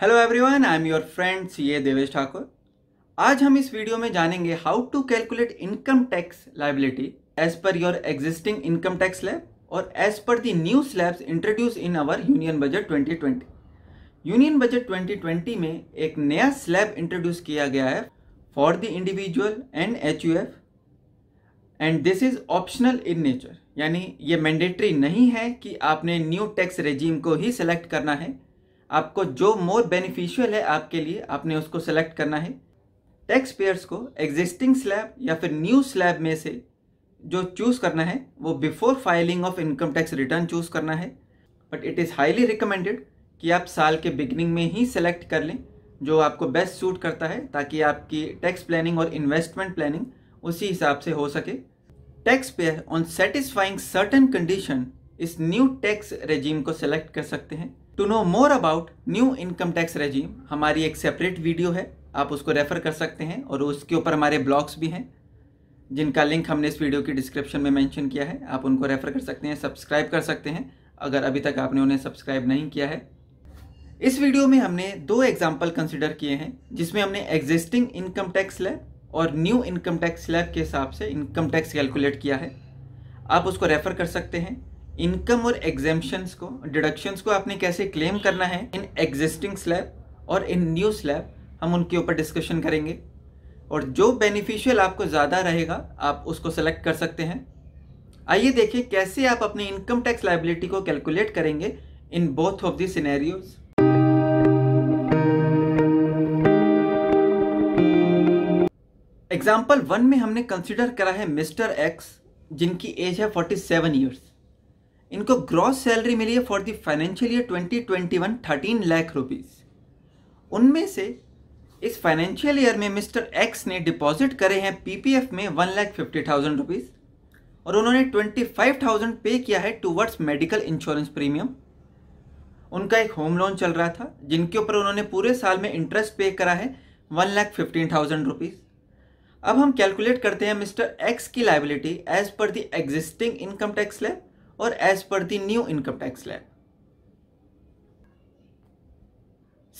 hello everyone I am your friend C A Devesh Thakur आज हम इस वीडियो में जानेंगे how to calculate income tax liability as per your existing income tax slab और as per the new slabs introduce in our union budget 2020 union budget 2020 में एक नया slab introduce किया गया है for the individual and H U F and this is optional in nature यानी ये mandatory नहीं है कि आपने न्यू टैक्स रेजीम को ही सिलेक्ट करना है आपको जो मोर बेनिफिशियल है आपके लिए आपने उसको सेलेक्ट करना है टैक्स पेयर्स को एग्जिस्टिंग स्लैब या फिर न्यू स्लैब में से जो चूज़ करना है वो before filing of income tax return choose करना है but it is highly recommended कि आप साल के बिगनिंग में ही सेलेक्ट कर लें जो आपको बेस्ट सूट करता है ताकि आपकी टैक्स प्लानिंग और इन्वेस्टमेंट प्लानिंग उसी हिसाब से हो सके tax payer on satisfying certain condition इस न्यू टैक्स रेजीम को सेलेक्ट कर सकते हैं to know more about new income tax regime हमारी एक सेपरेट वीडियो है आप उसको रेफ़र कर सकते हैं और उसके ऊपर हमारे ब्लॉग्स भी हैं जिनका लिंक हमने इस वीडियो की डिस्क्रिप्शन में मेंशन किया है आप उनको रेफ़र कर सकते हैं सब्सक्राइब कर सकते हैं अगर अभी तक आपने उन्हें सब्सक्राइब नहीं किया है इस वीडियो में हमने दो एग्जाम्पल कंसिडर किए हैं जिसमें हमने एग्जिस्टिंग इनकम टैक्स स्लैब और न्यू इनकम टैक्स स्लैब के हिसाब से इनकम टैक्स कैलकुलेट किया है आप उसको रेफ़र कर सकते हैं इनकम और एग्जेम्पन्स को डिडक्शंस को आपने कैसे क्लेम करना है इन एग्जिस्टिंग स्लैब और इन न्यू स्लैब हम उनके ऊपर डिस्कशन करेंगे और जो बेनिफिशियल आपको ज़्यादा रहेगा आप उसको सेलेक्ट कर सकते हैं आइए देखिए कैसे आप अपने इनकम टैक्स लाइबिलिटी को कैलकुलेट करेंगे in both of the example one में हमने कंसिडर करा है मिस्टर एक्स जिनकी एज है फोर्टी सेवन ईयर्स इनको ग्रॉस सैलरी मिली है for the financial year 2021 13 lakh rupees उनमें से इस फाइनेंशियल ईयर में मिस्टर एक्स ने डिपॉजिट करे हैं पीपीएफ में one lakh fifty thousand rupees और उन्होंने ट्वेंटी फाइव थाउजेंड पे किया है टूवर्ड्स मेडिकल इंश्योरेंस प्रीमियम उनका एक होम लोन चल रहा था जिनके ऊपर उन्होंने पूरे साल में इंटरेस्ट पे करा है one lakh fifteen thousand rupees अब हम कैलकुलेट करते हैं मिस्टर एक्स की liability as per the existing income tax slab और as per the new income tax slab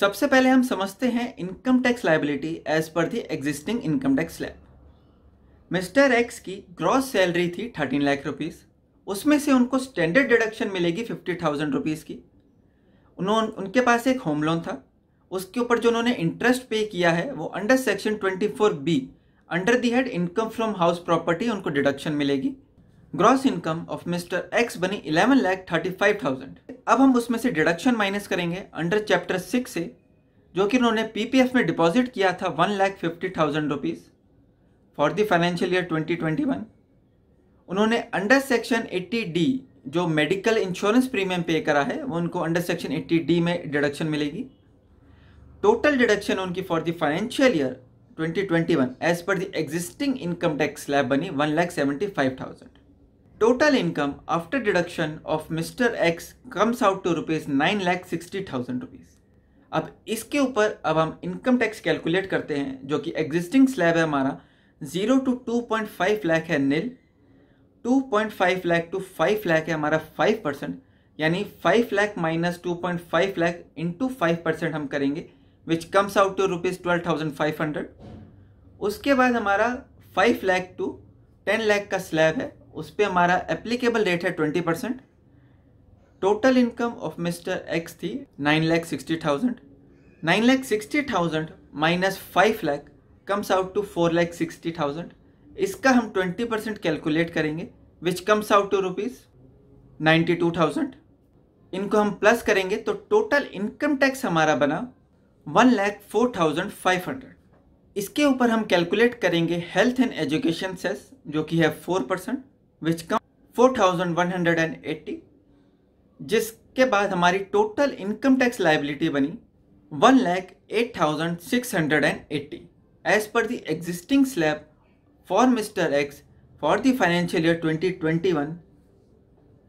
सबसे पहले हम समझते हैं income tax liability as per the existing income tax slab mister X की ग्रॉस सैलरी थी thirteen lakh rupees उसमें से उनको स्टैंडर्ड डिडक्शन मिलेगी फिफ्टी थाउजेंड रुपीज़ की उन्होंने उनके पास एक होम लोन था उसके ऊपर जो उन्होंने इंटरेस्ट पे किया है वो under section twenty four B under the head income from house property उनको डिडक्शन मिलेगी gross income of mister X बनी eleven lakh thirty five thousand अब हम उसमें से डिडक्शन माइनस करेंगे अंडर चैप्टर सिक्स से जो कि उन्होंने पीपीएफ में डिपॉजिट किया था one lakh fifty thousand rupees for the financial year twenty twenty one उन्होंने अंडर सेक्शन एट्टी डी जो मेडिकल इंश्योरेंस प्रीमियम पे करा है वो उनको अंडर सेक्शन एट्टी डी में डिडक्शन मिलेगी टोटल डिडक्शन उनकी for the financial year 2021 as per the existing income tax slab बनी one lakh seventy five thousand total income after deduction of mister X comes out to rupees nine lakh sixty thousand rupees अब इसके ऊपर अब हम income tax calculate करते हैं जो कि एग्जिस्टिंग स्लैब है हमारा zero to two point five lakh है nil two point five lakh to five lakh है हमारा फाइव परसेंट यानी five lakh minus two point five lakh into five percent हम करेंगे which comes out to rupees twelve thousand five hundred उसके बाद हमारा five lakh to ten lakh का स्लैब है उस पर हमारा एप्लीकेबल रेट है twenty percent total income of mister X थी nine lakh sixty thousand nine lakh sixty thousand minus five lakh comes out to four lakh sixty thousand इसका हम ट्वेंटी परसेंट कैलकुलेट करेंगे which comes out to rupees ninety two thousand इनको हम plus करेंगे तो total income tax हमारा बना one lakh four thousand five hundred इसके ऊपर हम कैलकुलेट करेंगे हेल्थ एंड एजुकेशन सेस जो कि है फोर परसेंट विच कम 4180 जिसके बाद हमारी टोटल इनकम टैक्स लाइबिलिटी बनी one lakh eight thousand six hundred and eighty as per the existing slab for mister X for the financial year twenty twenty one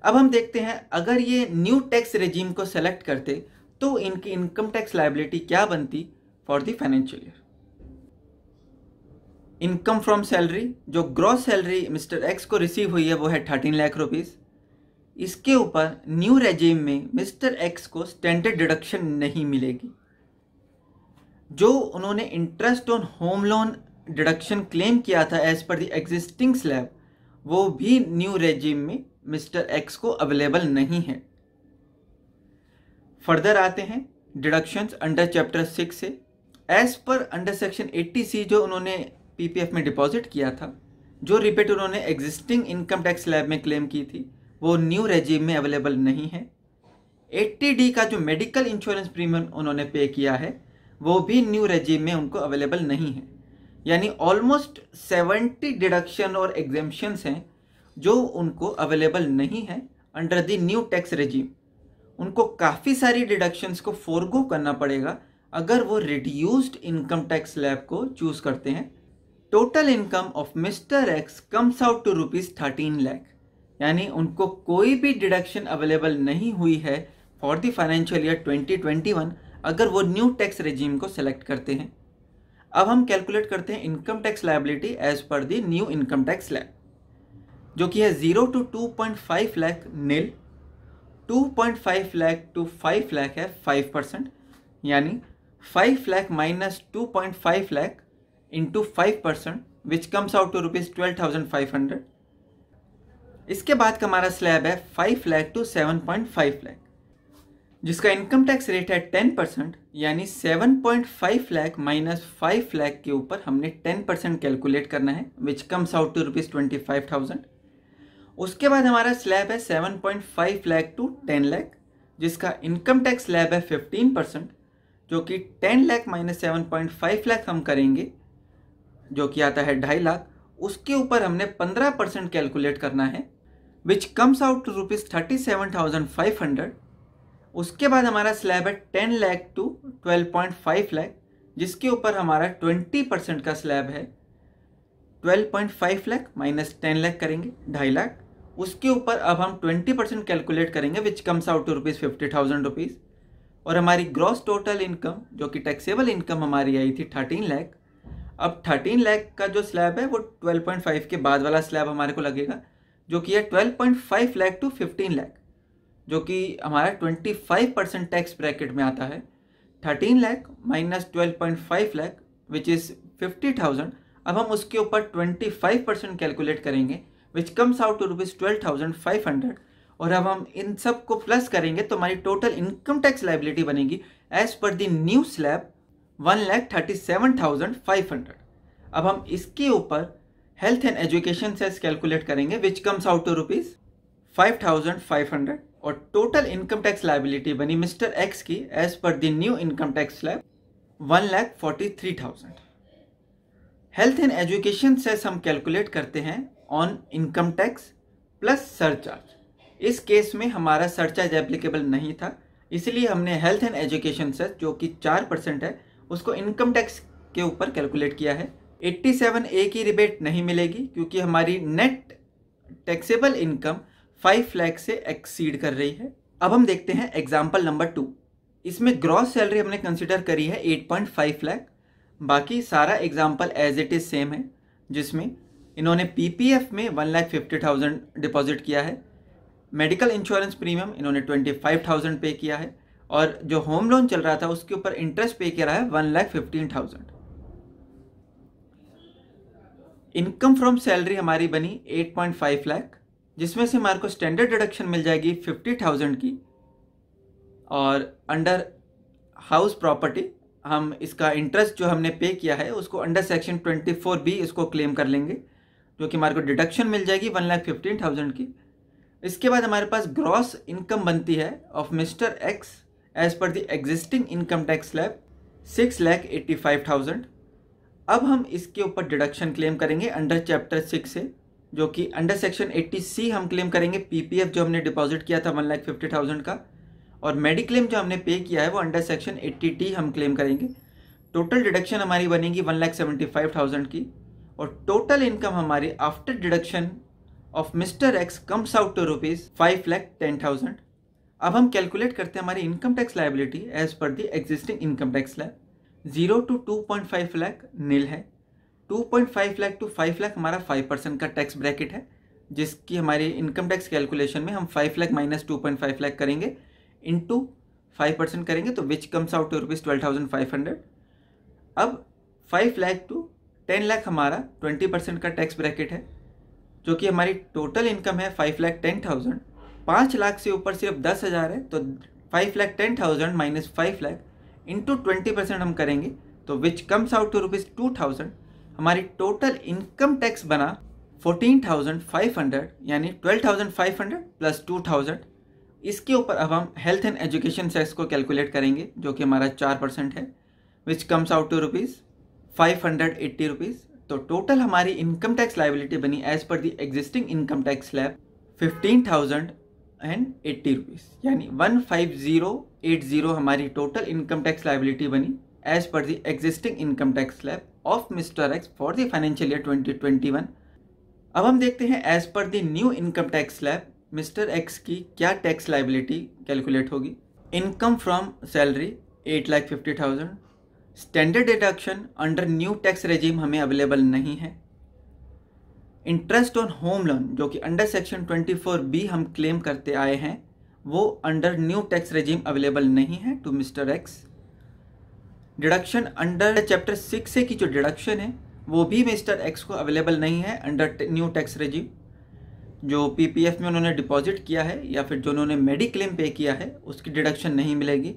अब हम देखते हैं अगर ये न्यू टैक्स रेजीम को सेलेक्ट करते तो इनकी इनकम टैक्स लाइबिलिटी क्या बनती for the financial year income from salary जो ग्रॉस सैलरी मिस्टर एक्स को रिसीव हुई है वो है थर्टीन लाख रुपीज़ इसके ऊपर न्यू रेजिम में मिस्टर एक्स को स्टैंडर्ड डिडक्शन नहीं मिलेगी जो उन्होंने interest on home loan deduction claim किया था as per the existing slab वो भी न्यू रेजिम में मिस्टर एक्स को अवेलेबल नहीं है फर्दर आते हैं डिडक्शंस अंडर चैप्टर सिक्स से as per under section eighty C जो उन्होंने पीपीएफ में डिपॉजिट किया था जो रिबेट उन्होंने एग्जिस्टिंग इनकम टैक्स लैब में क्लेम की थी वो न्यू रेजीम में अवेलेबल नहीं है डी का जो मेडिकल इंश्योरेंस प्रीमियम उन्होंने पे किया है वो भी न्यू रेजीम में उनको अवेलेबल नहीं है यानी ऑलमोस्ट सेवेंटी डिडक्शन और एग्जेम्पन्स हैं जो उनको अवेलेबल नहीं है under the new tax regime उनको काफ़ी सारी डिडक्शंस को फोरगो करना पड़ेगा अगर वो रिड्यूस्ड इनकम टैक्स लैब को चूज़ करते हैं total income of mister X comes out to rupees thirteen lakh यानी उनको कोई भी डिडक्शन अवेलेबल नहीं हुई है फॉर द फाइनेंशियल ईयर 2021 अगर वो न्यू टैक्स रेजीम को सेलेक्ट करते हैं अब हम कैलकुलेट करते हैं income tax liability as per the new income tax slab जो कि है zero to two point five lakh nil two point five lakh to five lakh है फाइव परसेंट यानी five lakh minus two point five lakh into five percent which comes out to rupees twelve thousand five hundred इसके बाद का हमारा slab है five lakh to seven point five lakh जिसका income tax rate है ten percent यानी seven point five lakh minus five lakh के ऊपर हमने टेन परसेंट कैलकुलेट करना है which comes out to rupees twenty five thousand उसके बाद हमारा स्लैब है seven point five lakh to ten lakh जिसका इनकम टैक्स स्लैब है फिफ्टीन परसेंट जो कि ten lakh minus seven point five lakh हम करेंगे जो कि आता है ढाई लाख उसके ऊपर हमने पंद्रह परसेंट कैलकुलेट करना है which comes out to rupees thirty seven thousand five hundred उसके बाद हमारा स्लैब है ten lakh to twelve point five lakh जिसके ऊपर हमारा ट्वेंटी परसेंट का स्लैब है twelve point five lakh minus ten lakh करेंगे ढाई लाख उसके ऊपर अब हम ट्वेंटी परसेंट कैलकुलेट करेंगे which comes out to rupees fifty thousand rupees और हमारी ग्रॉस टोटल इनकम जो कि टैक्सेबल इनकम हमारी आई थी थर्टीन लैख अब थर्टीन लाख का जो स्लैब है वो ट्वेल्व पॉइंट फाइव के बाद वाला स्लैब हमारे को लगेगा जो कि है twelve point five lakh to fifteen lakh जो कि हमारा twenty five percent tax bracket में आता है thirteen lakh minus twelve point five lakh which is fifty thousand अब हम उसके ऊपर ट्वेंटी फाइव परसेंट कैलकुलेट करेंगे which comes out to rupees twelve thousand five hundred और अब हम इन सब को प्लस करेंगे तो हमारी टोटल इनकम टैक्स लाइबिलिटी बनेगी as per the new slab one lakh thirty seven thousand five hundred अब हम इसके ऊपर health and education cess calculate करेंगे which comes out to rupees five thousand five hundred और टोटल इनकम टैक्स लाइबिलिटी बनी mister X की as per the new income tax slab one lakh forty three thousand health and education cess हम calculate करते हैं on income tax plus surcharge इस case में हमारा surcharge applicable नहीं था इसलिए हमने हेल्थ एंड एजुकेशन सेस जो कि चार परसेंट है उसको इनकम टैक्स के ऊपर कैलकुलेट किया है 87 ए की रिबेट नहीं मिलेगी क्योंकि हमारी नेट टैक्सेबल इनकम 5 लाख से एक्सीड कर रही है अब हम देखते हैं एग्जाम्पल नंबर टू इसमें ग्रॉस सैलरी हमने कंसिडर करी है 8.5 लाख बाकी सारा example as it is same है जिसमें इन्होंने एफ में one lakh fifty thousand deposit किया है मेडिकल इंश्योरेंस प्रीमियम इन्होंने ट्वेंटी फाइव थाउजेंड पे किया है और जो होम लोन चल रहा था उसके ऊपर इंटरेस्ट पे किया रहा है one lakh fifteen thousand income from salary हमारी बनी एट पॉइंट फाइव लाख जिसमें से हमारे को स्टैंडर्ड डिडक्शन मिल जाएगी फिफ्टी थाउजेंड की और अंडर हाउस प्रॉपर्टी हम इसका इंटरेस्ट जो हमने पे किया है उसको under section twenty four B इसको क्लेम कर लेंगे जो कि हमारे को डिडक्शन मिल जाएगी वन लाख फिफ्टीन थाउजेंड की इसके बाद हमारे पास ग्रॉस इनकम बनती है of mister X as per the existing income tax slab six lakh eighty five thousand अब हम इसके ऊपर डिडक्शन क्लेम करेंगे अंडर चैप्टर सिक्स से जो कि अंडर सेक्शन एट्टी सी हम क्लेम करेंगे पीपीएफ जो हमने डिपॉजिट किया था वन लाख फिफ्टी थाउजेंड का और मेडिक्लेम जो हमने पे किया है वो अंडर सेक्शन एट्टी टी हम क्लेम करेंगे टोटल डिडक्शन हमारी बनेगी one lakh seventy five thousand की और टोटल इनकम हमारी after deduction of mister X comes out to rupees five lakh ten thousand अब हम कैलकुलेट करते हैं हमारी income tax liability as per the existing income tax slab zero to two point five lakh nil है two point five lakh to five lakh हमारा five percent का tax bracket है जिसकी हमारी इनकम टैक्स कैलकुलेशन में हम five lakh minus two point five lakh करेंगे into five percent करेंगे तो which comes out to rupees twelve thousand five hundred अब five lakh to ten lakh हमारा ट्वेंटी परसेंट का टैक्स ब्रैकेट है जो कि हमारी टोटल इनकम है फाइव लाख टेन थाउजेंड पाँच लाख से ऊपर सिर्फ दस हज़ार है तो five lakh ten thousand minus five lakh into twenty percent हम करेंगे तो which comes out to rupees two thousand हमारी टोटल इनकम टैक्स बना फोर्टीन थाउजेंड फाइव हंड्रेड यानी twelve thousand five hundred plus two thousand इसके ऊपर अब हम हेल्थ एंड एजुकेशन टैक्स को कैलकुलेट करेंगे जो कि हमारा चार परसेंट है which comes out to rupees five hundred eighty rupees तो टोटल हमारी इनकम टैक्स लाइबिलिटी बनी as per the existing income tax slab fifteen thousand and eighty rupees यानी one five zero eight zero हमारी total income tax liability बनी as per the existing income tax slab of mister X for the financial year twenty twenty one अब हम देखते हैं as per the new income tax slab mister X की क्या tax liability calculate होगी income from salary eight lakh fifty thousand standard deduction under new tax regime हमें available नहीं है इंटरेस्ट ऑन होम लोन जो कि अंडर सेक्शन 24 बी हम claim करते आए हैं वो under new tax regime available नहीं है to mister X deduction under chapter six से की जो डिडक्शन है वो भी मिस्टर एक्स को अवेलेबल नहीं है अंडर न्यू टैक्स रेजिम जो पीपीएफ में उन्होंने डिपॉजिट किया है या फिर जो उन्होंने मेडिक्लेम पे किया है उसकी डिडक्शन नहीं मिलेगी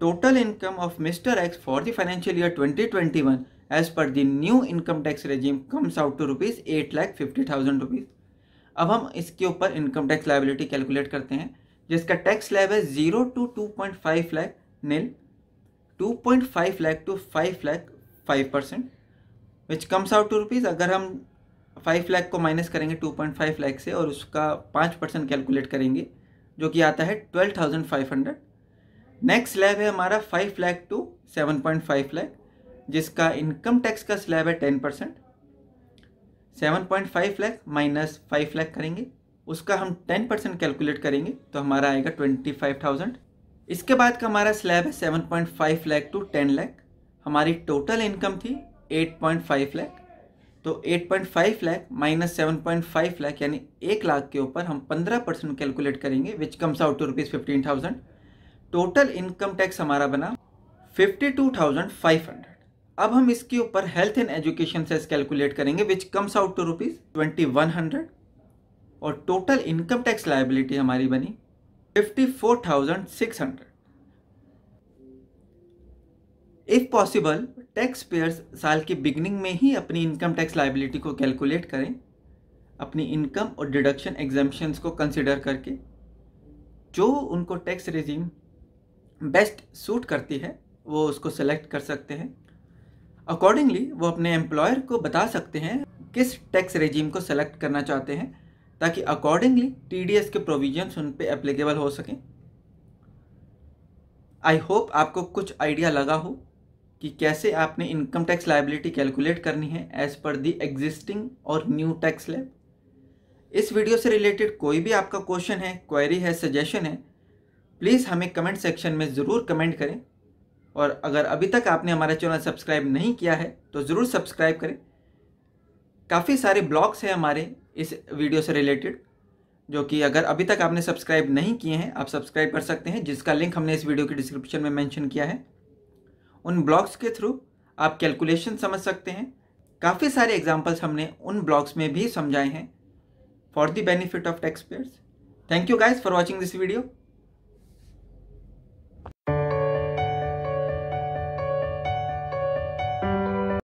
total income of mister X for the financial year 2021 as per the new income tax regime comes out to rupees eight lakh fifty thousand rupees अब हम इसके ऊपर इनकम टैक्स लाइबिलिटी कैलकुलेट करते हैं जिसका टैक्स लैब है zero to two point five lakh nil two point five lakh to five lakh five percent which comes out to rupees अगर हम फाइव लैख को माइनस करेंगे टू पॉइंट फाइव लैख से और उसका पाँच परसेंट कैलकुलेट करेंगे जो कि आता है twelve thousand five hundred next slab है हमारा five lakh to seven point five lakh जिसका इनकम टैक्स का स्लैब है ten percent seven point five lakh minus five lakh करेंगे उसका हम टेन परसेंट कैलकुलेट करेंगे तो हमारा आएगा ट्वेंटी फाइव थाउजेंड इसके बाद का हमारा स्लैब है seven point five lakh to ten lakh हमारी टोटल इनकम थी एट पॉइंट फाइव लैख तो eight point five lakh minus seven point five lakh यानी एक लाख के ऊपर हम पंद्रह परसेंट कैलकुलेट करेंगे which comes out to rupees fifteen thousand total income tax हमारा बना fifty two thousand five hundred अब हम इसके ऊपर health and education cess calculate करेंगे which comes out to rupees twenty one hundred और टोटल इनकम टैक्स लाइबिलिटी हमारी बनी fifty four thousand six hundred if possible tax payers साल की बिगनिंग में ही अपनी इनकम टैक्स लाइबिलिटी को कैलकुलेट करें अपनी इनकम और डिडक्शन एग्जामेशन को कंसिडर करके जो उनको टैक्स रिजीम बेस्ट सूट करती है वो उसको सेलेक्ट कर सकते हैं अकॉर्डिंगली वो अपने एम्प्लॉयर को बता सकते हैं किस टैक्स रेजीम को सेलेक्ट करना चाहते हैं ताकि अकॉर्डिंगली एस के प्रोविजन उन पर एप्लीकेबल हो सकें आई होप आपको कुछ आइडिया लगा हो कि कैसे आपने इनकम टैक्स लाइबिलिटी कैलकुलेट करनी है एज पर दी एग्जिस्टिंग और न्यू टैक्स लैब इस वीडियो से रिलेटेड कोई भी आपका क्वेश्चन है क्वेरी है सजेशन है प्लीज़ हमें कमेंट सेक्शन में ज़रूर कमेंट करें और अगर अभी तक आपने हमारा चैनल सब्सक्राइब नहीं किया है तो ज़रूर सब्सक्राइब करें काफ़ी सारे ब्लॉग्स हैं हमारे इस वीडियो से रिलेटेड जो कि अगर अभी तक आपने सब्सक्राइब नहीं किए हैं आप सब्सक्राइब कर सकते हैं जिसका लिंक हमने इस वीडियो के डिस्क्रिप्शन में मेंशन किया है उन ब्लॉग्स के थ्रू आप कैलकुलेशन समझ सकते हैं काफ़ी सारे एग्जाम्पल्स हमने उन ब्लॉग्स में भी समझाए हैं for the benefit of tax payers thank you guys for watching this video